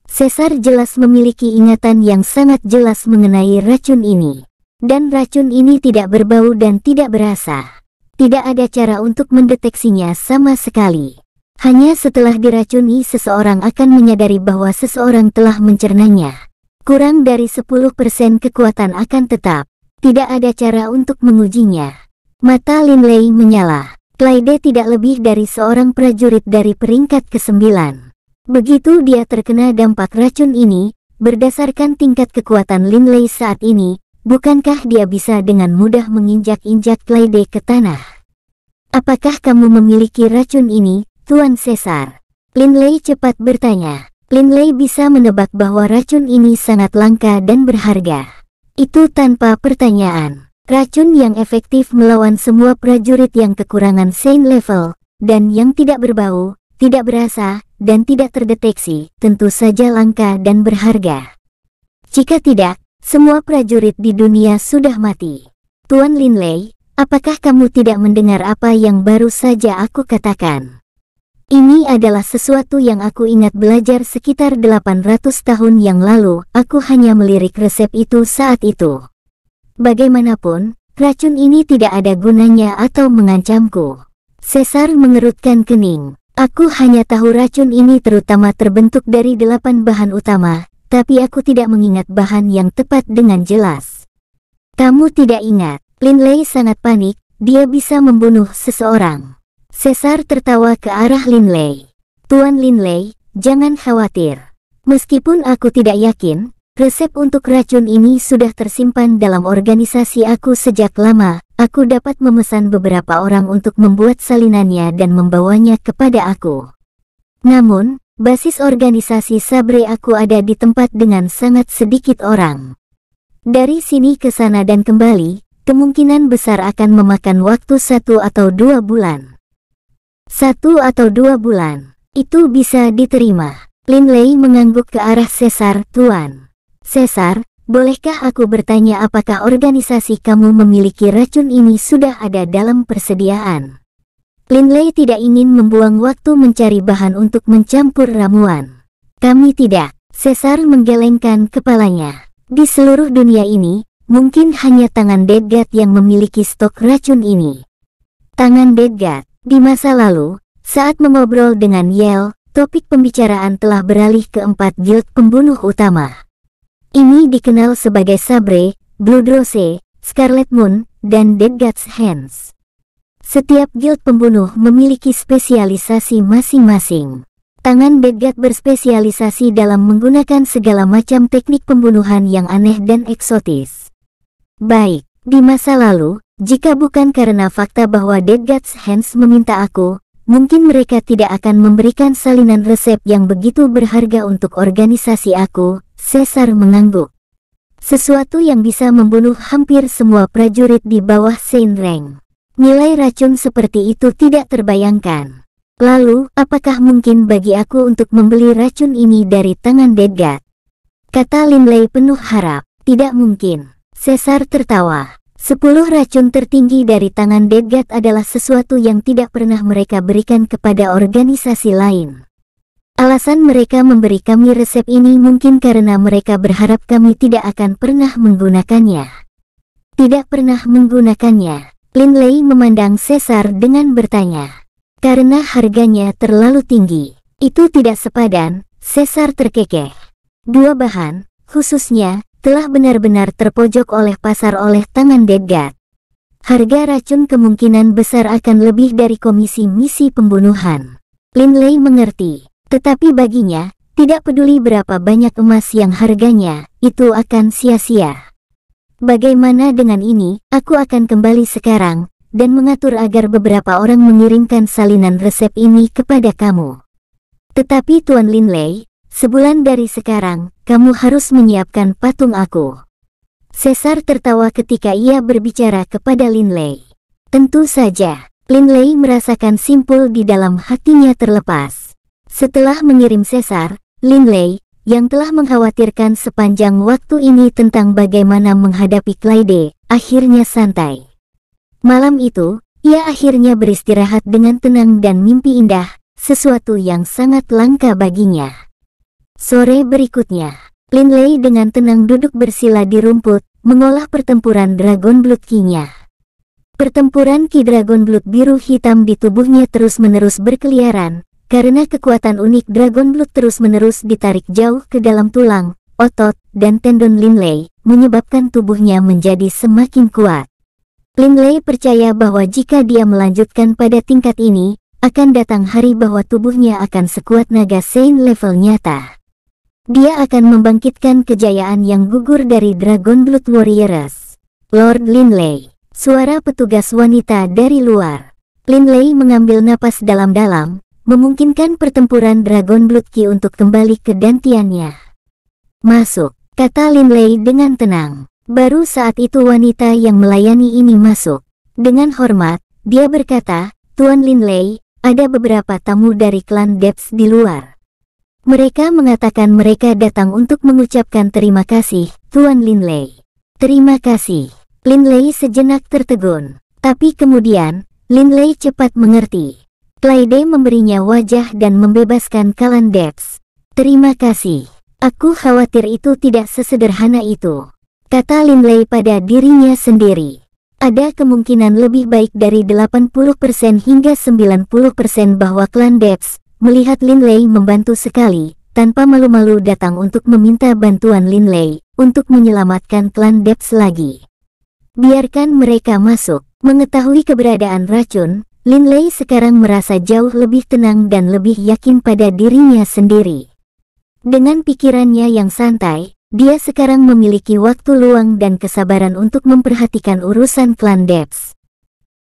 Cesar jelas memiliki ingatan yang sangat jelas mengenai racun ini. Dan racun ini tidak berbau dan tidak berasa. Tidak ada cara untuk mendeteksinya sama sekali. Hanya setelah diracuni seseorang akan menyadari bahwa seseorang telah mencernanya. Kurang dari 10% kekuatan akan tetap. Tidak ada cara untuk mengujinya. Mata Lin Lei menyala. Clyde tidak lebih dari seorang prajurit dari peringkat ke-9. Begitu dia terkena dampak racun ini, berdasarkan tingkat kekuatan Lin Lei saat ini, bukankah dia bisa dengan mudah menginjak-injak Clyde ke tanah? Apakah kamu memiliki racun ini, Tuan Cesar? Lin Lei cepat bertanya. Lin Lei bisa menebak bahwa racun ini sangat langka dan berharga. Itu tanpa pertanyaan. Racun yang efektif melawan semua prajurit yang kekurangan saint level, dan yang tidak berbau, tidak berasa, dan tidak terdeteksi, tentu saja langka dan berharga. Jika tidak, semua prajurit di dunia sudah mati. Tuan Lin Lei, apakah kamu tidak mendengar apa yang baru saja aku katakan? Ini adalah sesuatu yang aku ingat belajar sekitar 800 tahun yang lalu, aku hanya melirik resep itu saat itu. Bagaimanapun, racun ini tidak ada gunanya atau mengancamku. Cesar mengerutkan kening. Aku hanya tahu racun ini terutama terbentuk dari delapan bahan utama, tapi aku tidak mengingat bahan yang tepat dengan jelas. Kamu tidak ingat, Linley sangat panik, dia bisa membunuh seseorang. Cesar tertawa ke arah Linley. Tuan Linley, jangan khawatir. Meskipun aku tidak yakin, resep untuk racun ini sudah tersimpan dalam organisasi aku sejak lama, aku dapat memesan beberapa orang untuk membuat salinannya dan membawanya kepada aku. Namun, basis organisasi Sabre aku ada di tempat dengan sangat sedikit orang. Dari sini ke sana dan kembali, kemungkinan besar akan memakan waktu satu atau dua bulan. Satu atau dua bulan, itu bisa diterima. Linley mengangguk ke arah Cesar, Tuan. Cesar, bolehkah aku bertanya apakah organisasi kamu memiliki racun ini sudah ada dalam persediaan? Linley tidak ingin membuang waktu mencari bahan untuk mencampur ramuan. Kami tidak, Cesar menggelengkan kepalanya. Di seluruh dunia ini, mungkin hanya tangan God yang memiliki stok racun ini. Tangan God. Di masa lalu, saat mengobrol dengan Yel, topik pembicaraan telah beralih ke empat guild pembunuh utama. Ini dikenal sebagai Sabre, Blue Rose, Scarlet Moon, dan Dead God's Hands. Setiap guild pembunuh memiliki spesialisasi masing-masing. Tangan Dead God berspesialisasi dalam menggunakan segala macam teknik pembunuhan yang aneh dan eksotis. Baik, di masa lalu, jika bukan karena fakta bahwa Dead God's Hands meminta aku, mungkin mereka tidak akan memberikan salinan resep yang begitu berharga untuk organisasi aku, Caesar mengangguk. Sesuatu yang bisa membunuh hampir semua prajurit di bawah Saint Rang. Nilai racun seperti itu tidak terbayangkan. Lalu, apakah mungkin bagi aku untuk membeli racun ini dari tangan Dead God? Kata Lei penuh harap, tidak mungkin. Cesar tertawa. Sepuluh racun tertinggi dari tangan God adalah sesuatu yang tidak pernah mereka berikan kepada organisasi lain. Alasan mereka memberi kami resep ini mungkin karena mereka berharap kami tidak akan pernah menggunakannya. Tidak pernah menggunakannya, Lin Lei memandang Cesar dengan bertanya. Karena harganya terlalu tinggi, itu tidak sepadan, Cesar terkekeh. Dua bahan, khususnya, telah benar-benar terpojok oleh pasar oleh tangan Deadgat. Harga racun kemungkinan besar akan lebih dari komisi misi pembunuhan. Linley mengerti, tetapi baginya, tidak peduli berapa banyak emas yang harganya, itu akan sia-sia. Bagaimana dengan ini, aku akan kembali sekarang, dan mengatur agar beberapa orang mengirimkan salinan resep ini kepada kamu. Tetapi Tuan Linley, Sebulan dari sekarang, kamu harus menyiapkan patung aku. Cesar tertawa ketika ia berbicara kepada Linley. Tentu saja, Linley merasakan simpul di dalam hatinya terlepas. Setelah mengirim Cesar, Linley, yang telah mengkhawatirkan sepanjang waktu ini tentang bagaimana menghadapi Clyde, akhirnya santai. Malam itu, ia akhirnya beristirahat dengan tenang dan mimpi indah, sesuatu yang sangat langka baginya. Sore berikutnya, Lin Lei dengan tenang duduk bersila di rumput, mengolah pertempuran Dragon Blood Ki-nya. Pertempuran Ki Dragon Blood biru hitam di tubuhnya terus-menerus berkeliaran, karena kekuatan unik Dragon Blood terus-menerus ditarik jauh ke dalam tulang, otot, dan tendon Lin Lei, menyebabkan tubuhnya menjadi semakin kuat. Lin Lei percaya bahwa jika dia melanjutkan pada tingkat ini, akan datang hari bahwa tubuhnya akan sekuat naga Saint level nyata. Dia akan membangkitkan kejayaan yang gugur dari Dragon Blood Warriors. Lord Linley, suara petugas wanita dari luar. Linley mengambil napas dalam-dalam, memungkinkan pertempuran Dragon Blood Ki untuk kembali ke dantiannya. Masuk, kata Linley dengan tenang. Baru saat itu wanita yang melayani ini masuk. Dengan hormat, dia berkata, Tuan Linley, ada beberapa tamu dari klan Debs di luar. Mereka mengatakan mereka datang untuk mengucapkan terima kasih, Tuan Linley. Terima kasih. Linley sejenak tertegun. Tapi kemudian, Linley cepat mengerti. Clyde memberinya wajah dan membebaskan Debs. Terima kasih. Aku khawatir itu tidak sesederhana itu. Kata Linley pada dirinya sendiri. Ada kemungkinan lebih baik dari 80% hingga 90% bahwa Klan Debs. Melihat Lin Lei membantu sekali, tanpa malu-malu datang untuk meminta bantuan Lin Lei untuk menyelamatkan klan Debs lagi. Biarkan mereka masuk, mengetahui keberadaan racun, Lin Lei sekarang merasa jauh lebih tenang dan lebih yakin pada dirinya sendiri. Dengan pikirannya yang santai, dia sekarang memiliki waktu luang dan kesabaran untuk memperhatikan urusan klan Debs.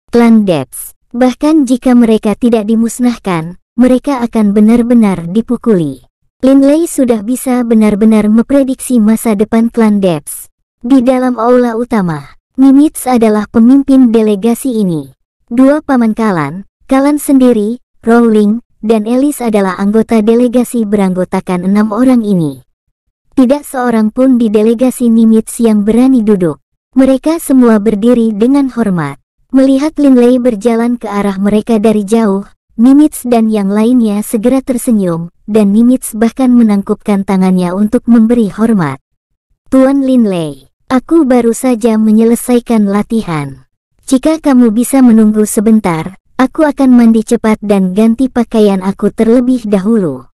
Klan Debs, bahkan jika mereka tidak dimusnahkan, mereka akan benar-benar dipukuli. Linley sudah bisa benar-benar memprediksi masa depan klan Debs. Di dalam aula utama, Nimitz adalah pemimpin delegasi ini. Dua paman Kalan, Kalan sendiri, Rowling, dan Elis adalah anggota delegasi beranggotakan enam orang ini. Tidak seorang pun di delegasi Nimitz yang berani duduk. Mereka semua berdiri dengan hormat. Melihat Linley berjalan ke arah mereka dari jauh, Nimitz dan yang lainnya segera tersenyum, dan Nimitz bahkan menangkupkan tangannya untuk memberi hormat. Tuan Linley, aku baru saja menyelesaikan latihan. Jika kamu bisa menunggu sebentar, aku akan mandi cepat dan ganti pakaian aku terlebih dahulu.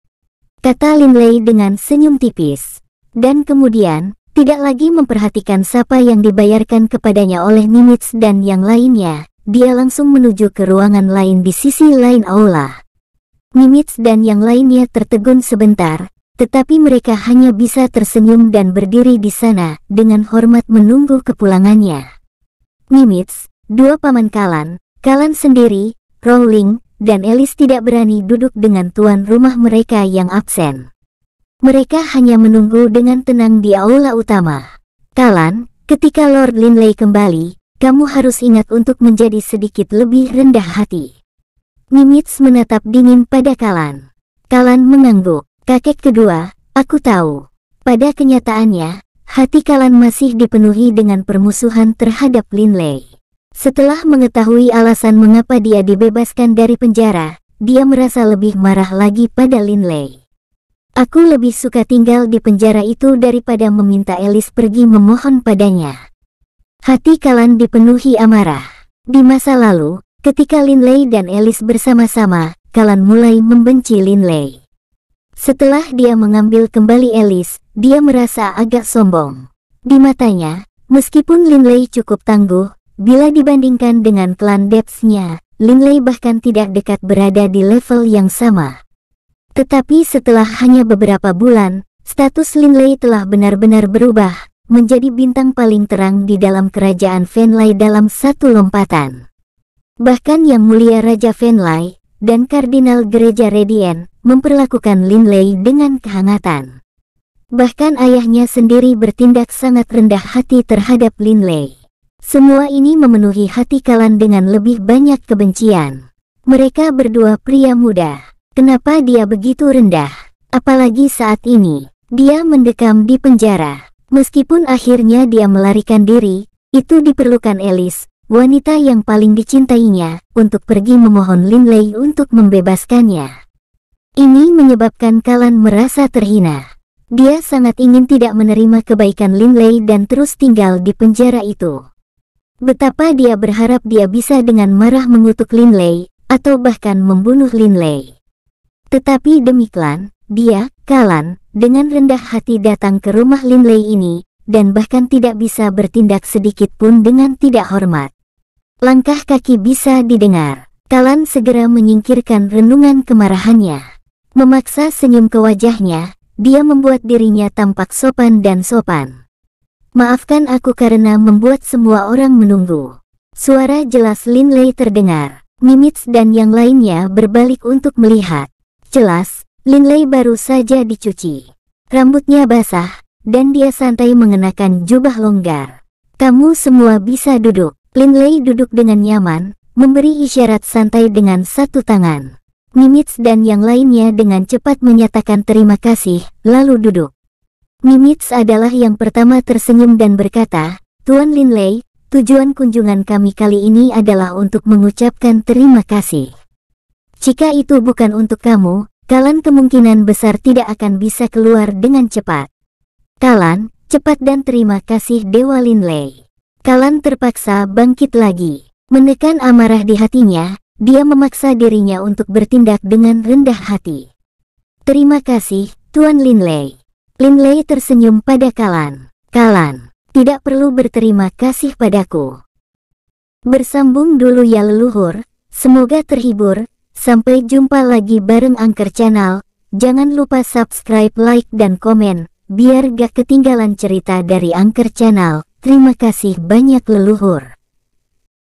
Kata Linley dengan senyum tipis. Dan kemudian, tidak lagi memperhatikan siapa yang dibayarkan kepadanya oleh Nimitz dan yang lainnya, dia langsung menuju ke ruangan lain di sisi lain aula. Nimitz dan yang lainnya tertegun sebentar, tetapi mereka hanya bisa tersenyum dan berdiri di sana dengan hormat menunggu kepulangannya. Nimitz, dua paman Kalan, Kalan sendiri, Rowling, dan Elis tidak berani duduk dengan tuan rumah mereka yang absen. Mereka hanya menunggu dengan tenang di aula utama. Kalan, ketika Lord Linley kembali, kamu harus ingat untuk menjadi sedikit lebih rendah hati. Nimitz menatap dingin pada Kalan. Kalan mengangguk. Kakek kedua, aku tahu. Pada kenyataannya, hati Kalan masih dipenuhi dengan permusuhan terhadap Lin Lei. Setelah mengetahui alasan mengapa dia dibebaskan dari penjara, dia merasa lebih marah lagi pada Lin Lei. Aku lebih suka tinggal di penjara itu daripada meminta Elis pergi memohon padanya. Hati Kalan dipenuhi amarah. Di masa lalu, ketika Lin Lei dan Elis bersama-sama, Kalan mulai membenci Lin Lei. Setelah dia mengambil kembali Elis, dia merasa agak sombong. Di matanya, meskipun Lin Lei cukup tangguh, bila dibandingkan dengan klan Depths-nya, Lei bahkan tidak dekat berada di level yang sama. Tetapi setelah hanya beberapa bulan, status Lin Lei telah benar-benar berubah, menjadi bintang paling terang di dalam kerajaan Fenlai dalam satu lompatan. Bahkan Yang Mulia Raja Fenlai dan Kardinal Gereja Redien memperlakukan Lin Lei dengan kehangatan. Bahkan ayahnya sendiri bertindak sangat rendah hati terhadap Lin Lei. Semua ini memenuhi hati Kalan dengan lebih banyak kebencian. Mereka berdua pria muda. Kenapa dia begitu rendah? Apalagi saat ini, dia mendekam di penjara. Meskipun akhirnya dia melarikan diri, itu diperlukan Elis, wanita yang paling dicintainya, untuk pergi memohon Lin Lei untuk membebaskannya. Ini menyebabkan Kalan merasa terhina. Dia sangat ingin tidak menerima kebaikan Lin Lei dan terus tinggal di penjara itu. Betapa dia berharap dia bisa dengan marah mengutuk Lin Lei atau bahkan membunuh Lin Lei. Tetapi demi Klan, dia, Kalan, dengan rendah hati datang ke rumah Lin Lei ini, dan bahkan tidak bisa bertindak sedikit pun dengan tidak hormat. Langkah kaki bisa didengar. Kalan segera menyingkirkan renungan kemarahannya. Memaksa senyum ke wajahnya, dia membuat dirinya tampak sopan dan sopan. Maafkan aku karena membuat semua orang menunggu. Suara jelas Lin Lei terdengar. Mimits dan yang lainnya berbalik untuk melihat. Jelas, Linley baru saja dicuci. Rambutnya basah, dan dia santai mengenakan jubah longgar. Kamu semua bisa duduk. Linley duduk dengan nyaman, memberi isyarat santai dengan satu tangan. Nimitz dan yang lainnya dengan cepat menyatakan terima kasih, lalu duduk. Nimitz adalah yang pertama tersenyum dan berkata, Tuan Linley, tujuan kunjungan kami kali ini adalah untuk mengucapkan terima kasih. Jika itu bukan untuk kamu, Kalan kemungkinan besar tidak akan bisa keluar dengan cepat. Kalan, cepat dan terima kasih Dewa Linlei. Kalan terpaksa bangkit lagi. Menekan amarah di hatinya, dia memaksa dirinya untuk bertindak dengan rendah hati. Terima kasih, Tuan Linlei. Linlei tersenyum pada Kalan. Kalan, tidak perlu berterima kasih padaku. Bersambung dulu ya leluhur, semoga terhibur, Sampai jumpa lagi bareng Angker Channel. Jangan lupa subscribe, like, dan komen. Biar gak ketinggalan cerita dari Angker Channel. Terima kasih banyak leluhur.